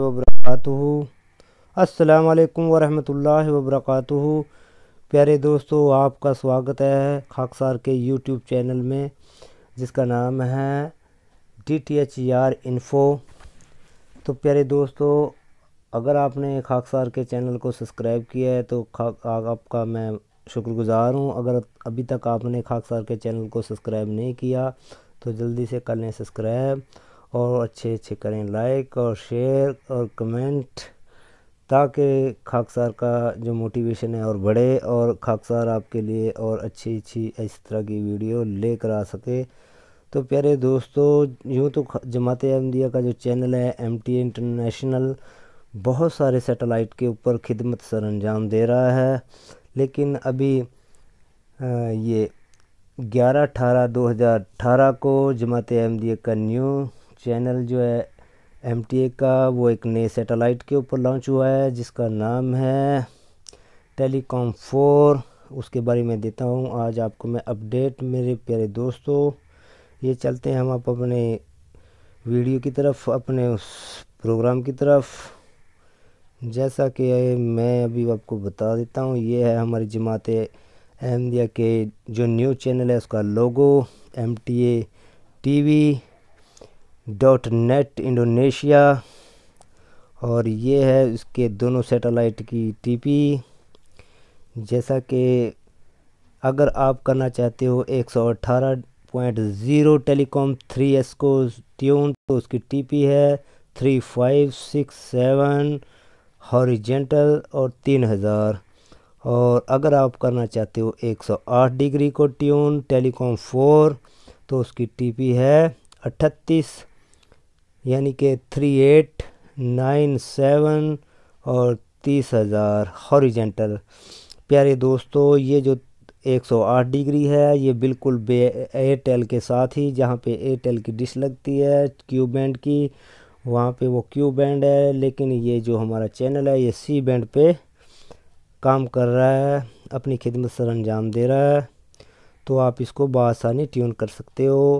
وبرکاتہ السلام علیکم ورحمۃ اللہ وبرکاتہ پیارے دوستو آپ کا سواگت ہے خاکسار کے یوٹیوب چینل میں جس کا نام ہے D T H R info تو پیارے دوستو اگر آپ نے خاکسار کے چینل کو سسکرائب کیا ہے تو آپ کا میں شکر گزار ہوں اگر ابھی تک آپ نے خاکسار کے چینل کو سبسکرائب نہیں کیا تو جلدی سے لیں سبسکرائب اور اچھے اچھے کریں لائک اور شیئر اور کمنٹ تاکہ خاکسار کا جو موٹیویشن ہے اور بڑھے اور خاکسار آپ کے لیے اور اچھی اچھی اس طرح کی ویڈیو لے کر آ سکے تو پیارے دوستو یوں تو جماعت احمدیہ کا جو چینل ہے ایم ٹی انٹرنیشنل بہت سارے سیٹلائٹ کے اوپر خدمت سر انجام دے رہا ہے لیکن ابھی یہ گیارہ اٹھارہ دو ہزار اٹھارہ کو جماعت احمدیہ کا نیو چینل جو ہے ایم ٹی اے کا وہ ایک نئے سیٹلائٹ کے اوپر لانچ ہوا ہے جس کا نام ہے ٹیلی کام فور اس کے بارے میں دیتا ہوں آج آپ کو میں اپڈیٹ میرے پیارے دوستو یہ چلتے ہیں ہم آپ اپنے ویڈیو کی طرف اپنے اس پروگرام کی طرف جیسا کہ میں ابھی آپ کو بتا دیتا ہوں یہ ہے ہماری جماعت احمدیہ کے جو نیو چینل ہے اس کا logo M T A T V dot net Indonesia اور یہ ہے اس کے دونوں سیٹلائٹ کی ٹی پی جیسا کہ اگر آپ کرنا چاہتے ہو ایک سو اٹھارہ point zero Telkom three S کو ٹیون تو اس کی ٹی پی ہے three five six seven horizontal اور تین ہزار اور اگر آپ کرنا چاہتے ہو ایک سو آٹھ ڈگری کو ٹیون ٹیلی کام فور تو اس کی ٹی پی ہے اٹھتیس یعنی کہ تھری ایٹ نائن سیون اور تیس ہزار ہوریجنٹل پیارے دوستو یہ جو ایک سو آٹھ ڈگری ہے یہ بالکل بے ایئرٹیل کے ساتھ ہی جہاں پہ ایئرٹیل کی ڈش لگتی ہے کیو بینڈ کی وہاں پہ وہ کیو بینڈ ہے لیکن یہ جو ہمارا چینل ہے یہ سی بینڈ پہ کام کر رہا ہے اپنی خدمت سر انجام دے رہا ہے تو آپ اس کو بآسانی ٹیون کر سکتے ہو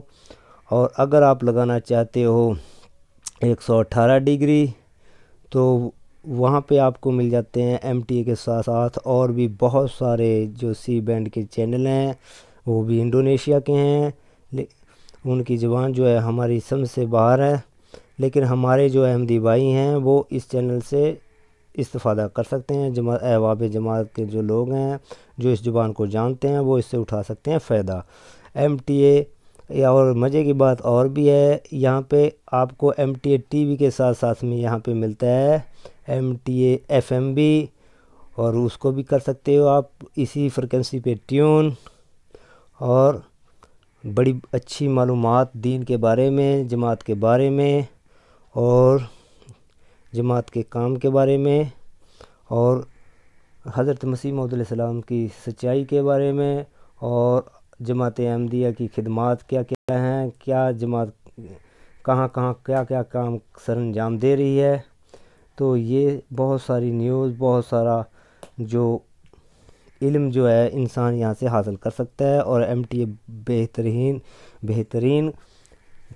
اور اگر آپ لگانا چاہتے ہو ایک سو اٹھارہ ڈگری تو وہاں پہ آپ کو مل جاتے ہیں ایم ٹی اے کے ساتھ ساتھ اور بھی بہت سارے جو سی بینڈ کے چینل ہیں وہ بھی انڈونیشیا کے ہیں ان کی زبان جو ہے ہماری سمجھ سے باہر ہے لیکن ہمارے جو احمدی بھائی ہیں وہ اس چینل سے استفادہ کر سکتے ہیں جماعت احواب جماعت کے جو لوگ ہیں جو اس زبان کو جانتے ہیں وہ اس سے اٹھا سکتے ہیں فائدہ ایم ٹی اے یا اور مزے کی بات اور بھی ہے یہاں پہ آپ کو M T A T V کے ساتھ ساتھ میں یہاں پہ ملتا ہے M T A F M B اور اس کو بھی کر سکتے ہو آپ اسی فریکوینسی پہ ٹیون اور بڑی اچھی معلومات دین کے بارے میں جماعت کے بارے میں اور جماعت کے کام کے بارے میں اور حضرت مسیح علیہ السلام کی سچائی کے بارے میں اور جماعت احمدیہ کی خدمات کیا کیا ہیں کیا جماعت کہاں کہاں کیا کیا کام سر انجام دے رہی ہے تو یہ بہت ساری نیوز بہت سارا جو علم جو ہے انسان یہاں سے حاصل کر سکتا ہے اور ایم ٹی اے بہترین بہترین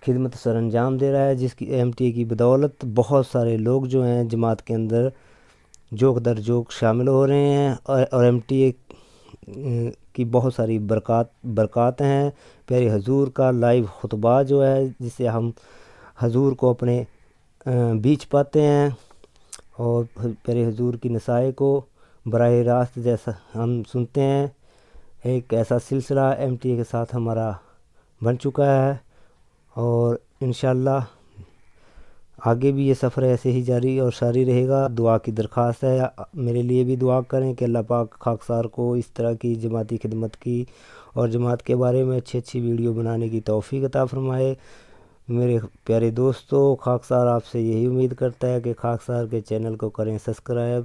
خدمت سر انجام دے رہا ہے جس کی ایم ٹی اے کی بدولت بہت سارے لوگ جو ہیں جماعت کے اندر جوک در جوک شامل ہو رہے ہیں اور ایم ٹی اے کی بہت ساری برکات برکات ہیں پیارے حضور کا لائیو خطبہ جو ہے جسے ہم حضور کو اپنے بیچ پاتے ہیں اور پیارے حضور کی نسائے کو براہ راست جیسا ہم سنتے ہیں ایک ایسا سلسلہ ایم ٹی اے کے ساتھ ہمارا بن چکا ہے اور انشاءاللہ اللہ آگے بھی یہ سفر ایسے ہی جاری اور ساری رہے گا دعا کی درخواست ہے میرے لیے بھی دعا کریں کہ اللہ پاک خاکسار کو اس طرح کی جماعتی خدمت کی اور جماعت کے بارے میں اچھی اچھی ویڈیو بنانے کی توفیق عطا فرمائے میرے پیارے دوستو خاکسار آپ سے یہی امید کرتا ہے کہ خاکسار کے چینل کو کریں سبسکرائب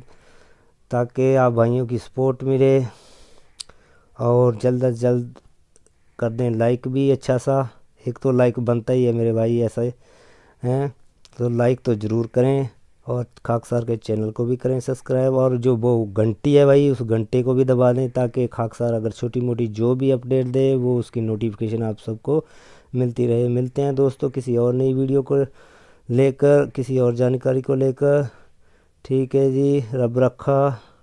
تاکہ آپ بھائیوں کی سپورٹ ملے اور جلد از جلد کر دیں لائک بھی اچھا سا ایک تو لائک بنتا ہی ہے میرے بھائی ایسے ہیں تو لائک تو ضرور کریں اور خاک سار کے چینل کو بھی کریں سبسکرائب اور جو وہ گھنٹی ہے بھائی اس گھنٹے کو بھی دبا دیں تاکہ خاک سار اگر چھوٹی موٹی جو بھی اپڈیٹ دے وہ اس کی نوٹیفکیشن آپ سب کو ملتی رہے ملتے ہیں دوستوں کسی اور نئی ویڈیو کو لے کر کسی اور جانکاری کو لے کر ٹھیک ہے جی رب رکھا